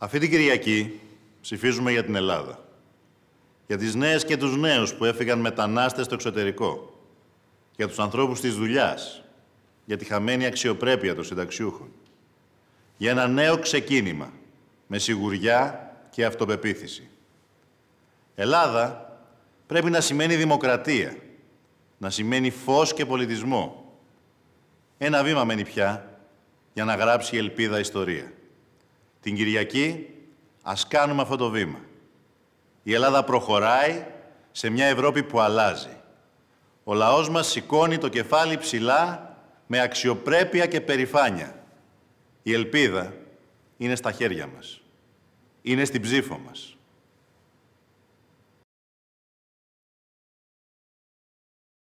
Αυτή την Κυριακή ψηφίζουμε για την Ελλάδα. Για τις νέες και τους νέους που έφυγαν μετανάστες στο εξωτερικό. Για τους ανθρώπους της δουλειάς. Για τη χαμένη αξιοπρέπεια των συνταξιούχων. Για ένα νέο ξεκίνημα με σιγουριά και αυτοπεποίθηση. Ελλάδα πρέπει να σημαίνει δημοκρατία. Να σημαίνει φως και πολιτισμό. Ένα βήμα μένει πια για να γράψει η ελπίδα ιστορία. Την Κυριακή ας κάνουμε αυτό το βήμα. Η Ελλάδα προχωράει σε μια Ευρώπη που αλλάζει. Ο λαός μας σηκώνει το κεφάλι ψηλά με αξιοπρέπεια και περηφάνεια. Η ελπίδα είναι στα χέρια μας. Είναι στην ψήφο μας.